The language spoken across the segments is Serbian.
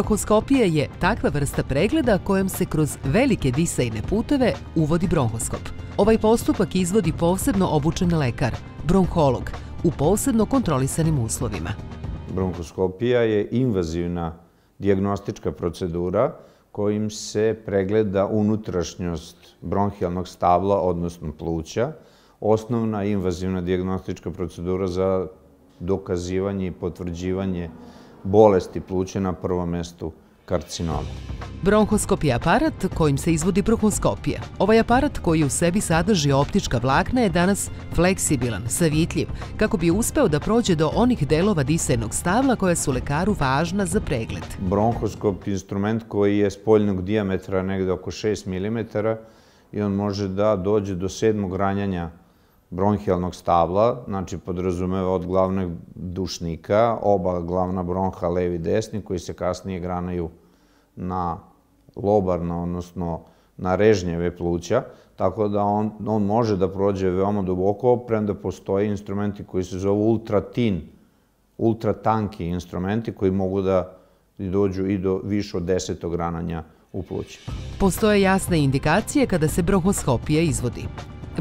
Bronhoskopija je takva vrsta pregleda kojom se kroz velike disajne puteve uvodi bronhoskop. Ovaj postupak izvodi posebno obučen lekar, bronholog, u posebno kontrolisanim uslovima. Bronhoskopija je invazivna diagnostička procedura kojim se pregleda unutrašnjost bronhijalnog stabla, odnosno pluća, osnovna invazivna diagnostička procedura za dokazivanje i potvrđivanje bolesti pluće na prvom mestu karcinom. Bronhoskop je aparat kojim se izvodi bronhoskopija. Ovaj aparat koji u sebi sadrži optička vlakna je danas fleksibilan, savitljiv, kako bi uspeo da prođe do onih delova disajnog stavla koja su lekaru važna za pregled. Bronhoskop je instrument koji je spoljnog dijametra negde oko 6 mm i on može da dođe do sedmog ranjanja bronhijalnog stabla, znači podrazumeva od glavnog dušnika, oba glavna bronha, levi i desni, koji se kasnije granaju na lobarna, odnosno na režnjeve pluća, tako da on, on može da prođe veoma duboko, premda postoje instrumenti koji se zove ultratin, ultratanki instrumenti koji mogu da dođu i do više od desetog rananja u pluću. Postoje jasne indikacije kada se bronhoskopija izvodi.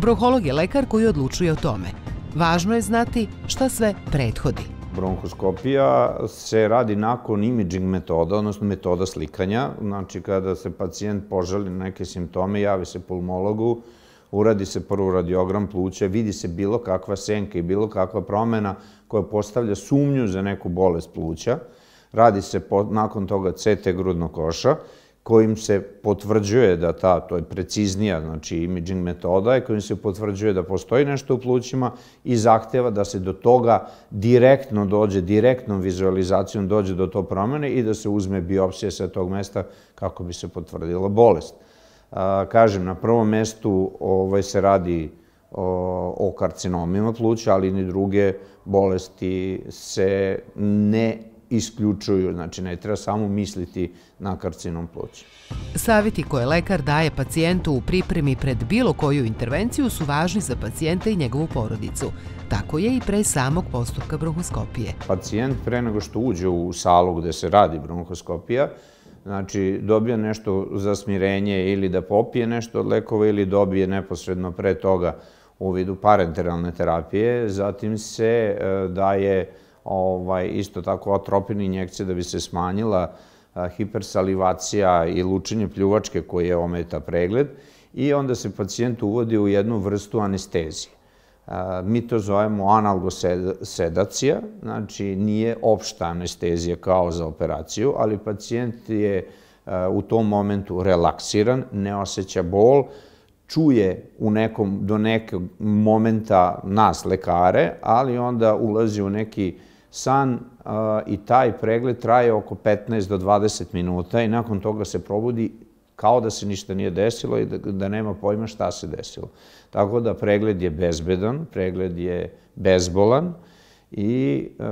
Bronholog je lekar koji odlučuje o tome. Važno je znati šta sve prethodi. Bronhoskopija se radi nakon imaging metoda, odnosno metoda slikanja. Znači, kada se pacijent požali neke simptome, javi se pulmologu, uradi se prvo radiogram pluća, vidi se bilo kakva senka i bilo kakva promena koja postavlja sumnju za neku bolest pluća. Radi se nakon toga CT grudnog koša kojim se potvrđuje da ta, to je preciznija, znači imaging metoda, je kojim se potvrđuje da postoji nešto u plućima i zahteva da se do toga direktno dođe, direktnom vizualizacijom dođe do to promene i da se uzme biopsija sa tog mesta kako bi se potvrdila bolest. A, kažem, na prvom mestu ovaj, se radi o, o karcinomima pluća, ali ni druge bolesti se ne isključuju, znači ne treba samo misliti na karcinom pluća. Saveti koje lekar daje pacijentu u pripremi pred bilo koju intervenciju su važni za pacijenta i njegovu porodicu. Tako je i pre samog postupka bronhoskopije. Pacijent pre nego što uđe u salu gde se radi bronhoskopija, znači dobija nešto za smirenje ili da popije nešto od lekova ili dobije neposredno pre toga u vidu parenteralne terapije, zatim se e, daje ovaj, isto tako atropin injekcije da bi se smanjila hipersalivacija i lučenje pljuvačke koje ometa pregled i onda se pacijent uvodi u jednu vrstu anestezije. Mi to zovemo analgosedacija, znači nije opšta anestezija kao za operaciju, ali pacijent je u tom momentu relaksiran, ne osjeća bol, čuje u nekom, do nekog momenta nas, lekare, ali onda ulazi u neki san a, i taj pregled traje oko 15 do 20 minuta i nakon toga se probudi kao da se ništa nije desilo i da, da nema pojma šta se desilo. Tako da pregled je bezbedan, pregled je bezbolan i e,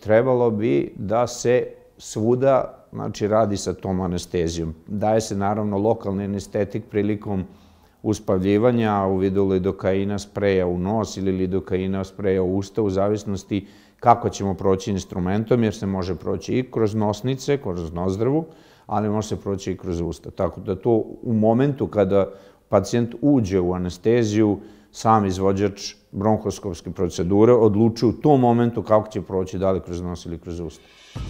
trebalo bi da se svuda znači, radi sa tom anestezijom. Daje se naravno lokalni anestetik prilikom uspavljivanja u vidu lidokaina spreja u nos ili lidokaina spreja u usta u zavisnosti kako ćemo proći instrumentom, jer se može proći i kroz nosnice, kroz nozdravu, ali može se proći i kroz usta. Tako da to u momentu kada pacijent uđe u anesteziju, sam izvođač bronhoskopske procedure odlučuju u tom momentu kako će proći, da li kroz nos ili kroz usta.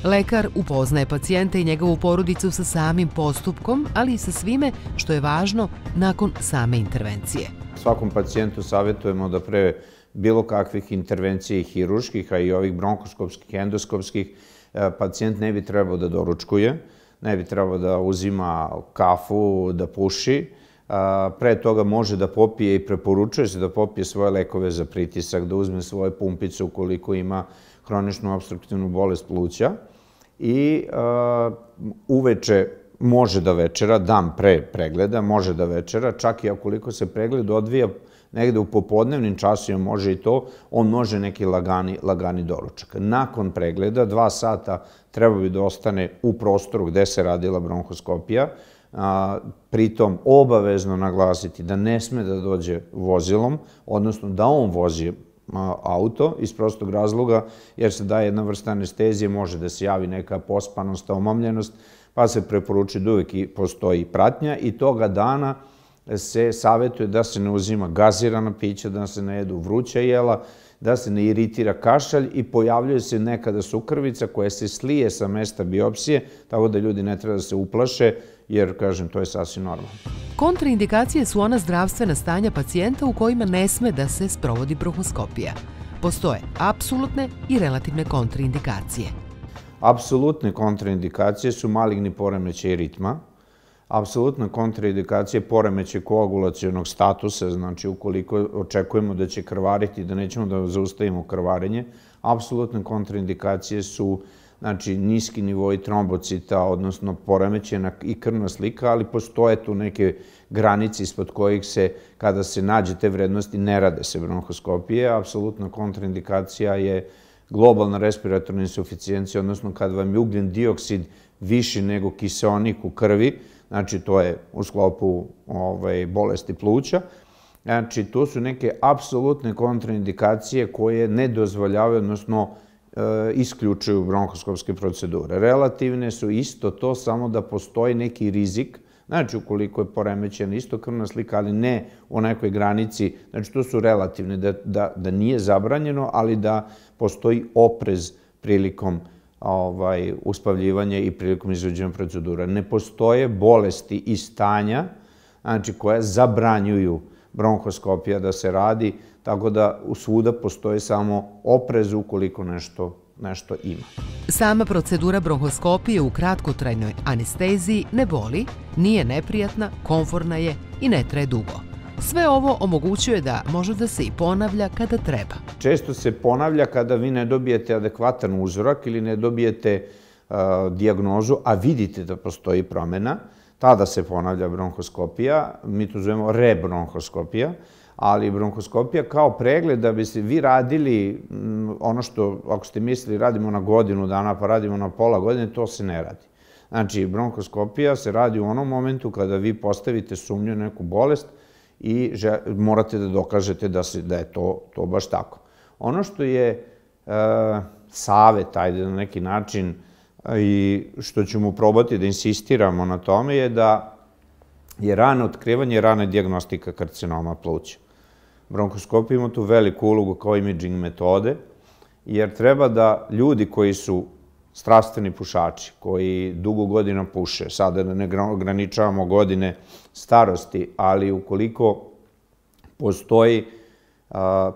Lekar upoznaje pacijenta i njegovu porodicu sa samim postupkom, ali i sa svime što je važno nakon same intervencije. Svakom pacijentu savjetujemo da pre bilo kakvih intervencije hiruških, a i ovih bronkoskopskih, endoskopskih, e, pacijent ne bi trebao da doručkuje, ne bi trebao da uzima kafu, da puši, a, pre toga može da popije i preporučuje se da popije svoje lekove za pritisak, da uzme svoje pumpice ukoliko ima hroničnu obstruktivnu bolest pluća i uveče može da večera, dan pre pregleda, može da večera, čak i okoliko se pregled odvija negde u popodnevnim časima može i to, on može neki lagani, lagani doručak. Nakon pregleda, dva sata treba bi da ostane u prostoru gde se radila bronhoskopija, a, pritom obavezno naglasiti da ne sme da dođe vozilom, odnosno da on vozi auto iz prostog razloga jer se daje jedna vrsta anestezije, može da se javi neka pospanost, omamljenost, pa se preporuči da uvek i postoji pratnja i toga dana se savetuje da se ne uzima gazirana pića, da se ne jedu vruća jela, da se ne iritira kašalj i pojavljuje se nekada sukrvica koja se slije sa mesta biopsije, tako da ljudi ne treba da se uplaše, jer, kažem, to je sasvim normalno. Kontraindikacije su ona zdravstvena stanja pacijenta u kojima ne sme da se sprovodi bronhoskopija. Postoje apsolutne i relativne kontraindikacije. Apsolutne kontraindikacije su maligni poremećaj ritma, apsolutna kontraindikacija poremeće koagulacijonog statusa, znači ukoliko očekujemo da će krvariti, da nećemo da zaustavimo krvarenje, apsolutne kontraindikacije su znači niski nivoi trombocita, odnosno poremećena i krvna slika, ali postoje tu neke granice ispod kojih se, kada se nađe te vrednosti, ne rade se bronhoskopije. Apsolutna kontraindikacija je globalna respiratorna insuficijencija, odnosno kad vam je ugljen dioksid viši nego kiseonik u krvi, Znači, to je u sklopu ovaj, bolesti pluća. Znači, to su neke apsolutne kontraindikacije koje ne dozvoljavaju, odnosno e, isključuju bronhoskopske procedure. Relativne su isto to, samo da postoji neki rizik, znači ukoliko je poremećena isto krvna slika, ali ne u nekoj granici, znači to su relativne, da, da, da nije zabranjeno, ali da postoji oprez prilikom ovaj, uspavljivanje i prilikom izvođenja procedura. Ne postoje bolesti i stanja znači, koja zabranjuju bronhoskopija da se radi, tako da svuda postoji samo oprez ukoliko nešto nešto ima. Sama procedura bronhoskopije u kratkotrajnoj anesteziji ne boli, nije neprijatna, konforna je i ne traje dugo. Sve ovo omogućuje da može da se i ponavlja kada treba. Često se ponavlja kada vi ne dobijete adekvatan uzorak ili ne dobijete diagnozu, a vidite da postoji promena, tada se ponavlja bronhoskopija, mi to zovemo rebronhoskopija, ali bronhoskopija kao pregled da bi se vi radili ono što, ako ste mislili, radimo na godinu dana pa radimo na pola godine, to se ne radi. Znači, bronhoskopija se radi u onom momentu kada vi postavite sumnju neku bolest, i žel, morate da dokažete da, se, da je to, to baš tako. Ono što je e, savet, ajde na neki način, e, i što ćemo probati da insistiramo na tome je da je rano otkrivanje, rana diagnostika karcinoma pluća. Bronkoskopija ima tu veliku ulogu kao imaging metode, jer treba da ljudi koji su strastveni pušači koji dugo godina puše, sada da ne ograničavamo godine starosti, ali ukoliko postoji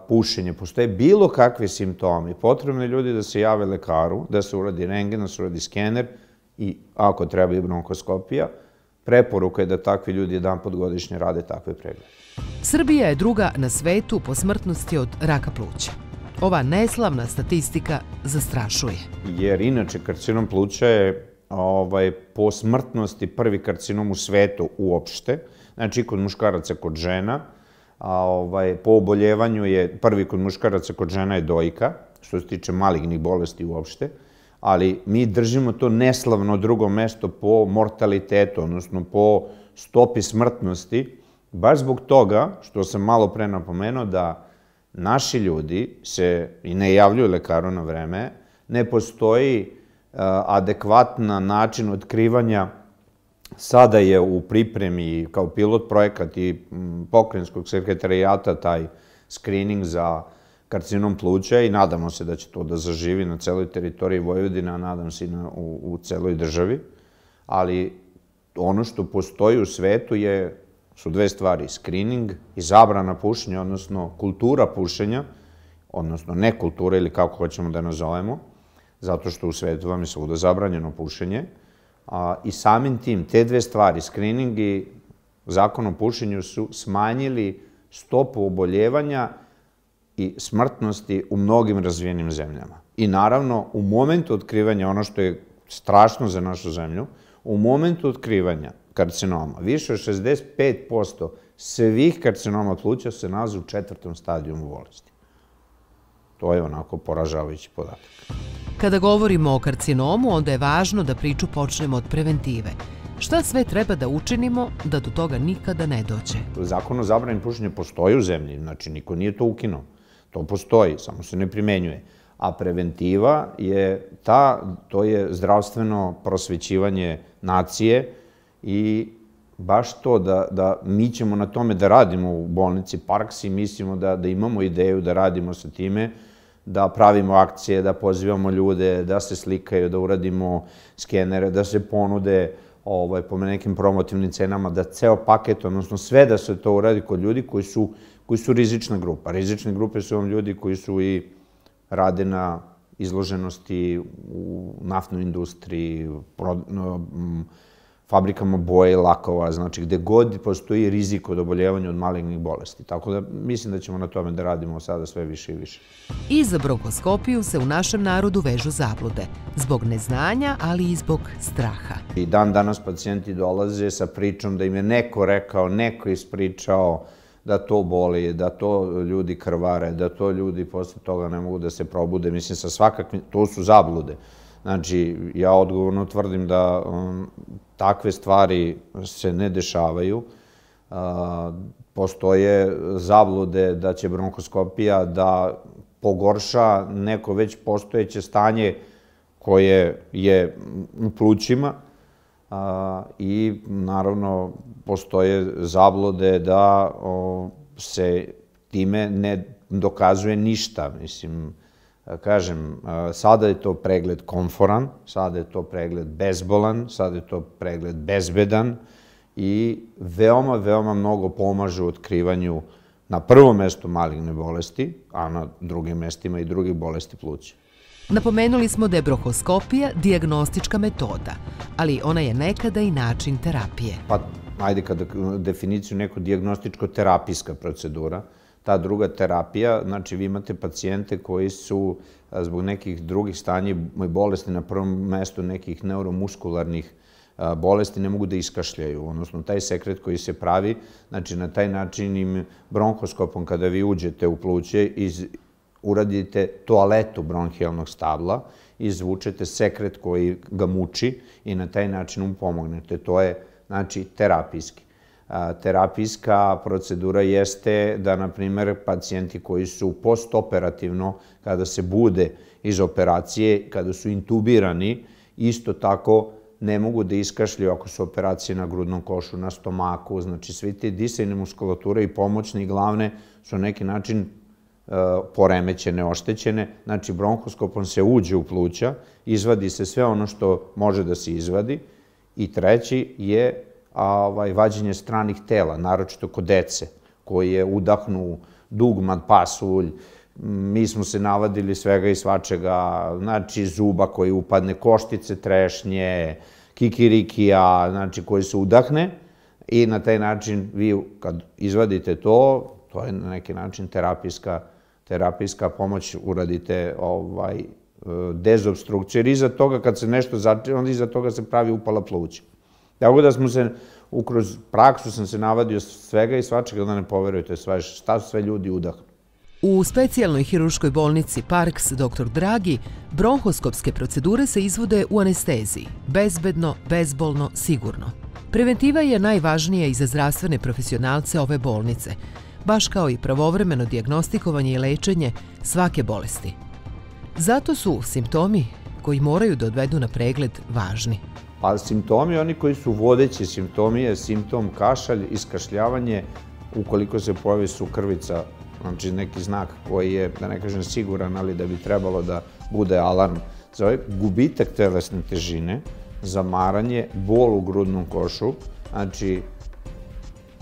pušenje, postoje bilo kakvi simptomi, potrebno je ljudi da se jave lekaru, da se uradi rengen, da se uradi skener i ako treba i bronkoskopija, Preporuka je da takvi ljudi jedan pod godišnje rade takve preglede. Srbija je druga na svetu po smrtnosti od raka pluća. Ova neslavna statistika zastrašuje. Jer inače karcinom pluća je ovaj, po smrtnosti prvi karcinom u svetu uopšte, znači kod muškaraca, kod žena, a ovaj, po oboljevanju je prvi kod muškaraca, kod žena je dojka, što se tiče malignih bolesti uopšte, ali mi držimo to neslavno drugo mesto po mortalitetu, odnosno po stopi smrtnosti, baš zbog toga, što sam malo pre napomenuo, da naši ljudi se i ne javljuju lekaru na vreme, ne postoji e, adekvatna način otkrivanja Sada je u pripremi kao pilot projekat i pokrenjskog sekretarijata taj screening za karcinom pluća i nadamo se da će to da zaživi na celoj teritoriji Vojvodina, a nadam se i na, u, u celoj državi. Ali ono što postoji u svetu je su dve stvari, screening i zabrana pušenja, odnosno kultura pušenja, odnosno ne kultura ili kako hoćemo da nazovemo, zato što u svetu vam je svuda zabranjeno pušenje. A, I samim tim, te dve stvari, screening i zakon o pušenju su smanjili stopu oboljevanja i smrtnosti u mnogim razvijenim zemljama. I naravno, u momentu otkrivanja, ono što je strašno za našu zemlju, u momentu otkrivanja karcinoma. Više od 65% svih karcinoma pluća se nalazi u četvrtom stadijumu bolesti. To je onako poražavajući podatak. Kada govorimo o karcinomu, onda je važno da priču počnemo od preventive. Šta sve treba da učinimo da do toga nikada ne dođe? Zakon o zabranju pušenja postoji u zemlji, znači niko nije to ukinuo. To postoji, samo se ne primenjuje. A preventiva je ta, to je zdravstveno prosvećivanje nacije, i baš to da, da mi ćemo na tome da radimo u bolnici Parks i mislimo da, da imamo ideju da radimo sa time, da pravimo akcije, da pozivamo ljude, da se slikaju, da uradimo skenere, da se ponude ovaj, po nekim promotivnim cenama, da ceo paket, odnosno sve da se to uradi kod ljudi koji su, koji su rizična grupa. Rizične grupe su vam ljudi koji su i rade na izloženosti u naftnoj industriji, pro, fabrikama boje, lakova, znači gde god postoji rizik od oboljevanja od malignih bolesti. Tako da mislim da ćemo na tome da radimo sada sve više i više. I za bronkoskopiju se u našem narodu vežu zablude, zbog neznanja, ali i zbog straha. I dan danas pacijenti dolaze sa pričom da im je neko rekao, neko ispričao, da to boli, da to ljudi krvare, da to ljudi posle toga ne mogu da se probude. Mislim, sa svakakvim, to su zablude. Znači, ja odgovorno tvrdim da um, takve stvari se ne dešavaju. Uh, postoje zablude da će bronkoskopija da pogorša neko već postojeće stanje koje je u plućima a, uh, i naravno postoje zablode da o, se time ne dokazuje ništa. Mislim, kažem, sada je to pregled konforan, sada je to pregled bezbolan, sada je to pregled bezbedan i veoma, veoma mnogo pomaže u otkrivanju na prvom mestu maligne bolesti, a na drugim mestima i drugih bolesti pluća. Napomenuli smo da je brohoskopija diagnostička metoda, ali ona je nekada i način terapije. Pa, ajde kada definiciju neko diagnostičko-terapijska procedura, ta druga terapija, znači vi imate pacijente koji su zbog nekih drugih stanja i bolesti, na prvom mestu nekih neuromuskularnih bolesti ne mogu da iskašljaju, odnosno taj sekret koji se pravi, znači na taj način im bronhoskopom kada vi uđete u pluće, iz, uradite toaletu bronhijalnog stabla, izvučete sekret koji ga muči i na taj način mu pomognete. To je znači terapijski terapijska procedura jeste da, na primjer, pacijenti koji su postoperativno, kada se bude iz operacije, kada su intubirani, isto tako ne mogu da iskašljaju ako su operacije na grudnom košu, na stomaku, znači svi te disajne muskulature i pomoćne i glavne su na neki način e, poremećene, oštećene. Znači, bronhoskopom se uđe u pluća, izvadi se sve ono što može da se izvadi i treći je ovaj, vađenje stranih tela, naročito kod dece, koji je udahnu dugmad, pasulj, mi smo se navadili svega i svačega, znači zuba koji upadne, koštice, trešnje, kikirikija, znači koji se udahne i na taj način vi kad izvadite to, to je na neki način terapijska, terapijska pomoć, uradite ovaj, e, dezobstrukciju, jer iza toga kad se nešto začne, onda iza toga se pravi upala pluća. Tako da smo se, ukroz praksu sam se navadio svega i svačega da ne poverujete sve, šta su sve ljudi udahnu. U specijalnoj hiruškoj bolnici Parks dr. Dragi bronhoskopske procedure se izvode u anesteziji, bezbedno, bezbolno, sigurno. Preventiva je najvažnija i za zdravstvene profesionalce ove bolnice, baš kao i pravovremeno diagnostikovanje i lečenje svake bolesti. Zato su simptomi koji moraju da odvedu na pregled važni. A simptomi, oni koji su vodeći simptomi, je simptom kašalj, iskašljavanje, ukoliko se pojavi su krvica, znači neki znak koji je, da ne kažem, siguran, ali da bi trebalo da bude alarm. Za ovaj gubitak telesne težine, zamaranje, bol u grudnom košu, znači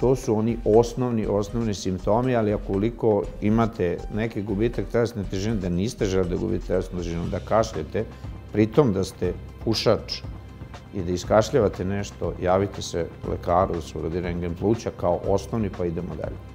to su oni osnovni, osnovni simptomi, ali akoliko imate neki gubitak telesne težine, da niste želi da gubite telesnu težinu, da kašljete, pritom da ste pušač, i da iskašljavate nešto, javite se lekaru da se uradi rengen pluća kao osnovni pa idemo dalje.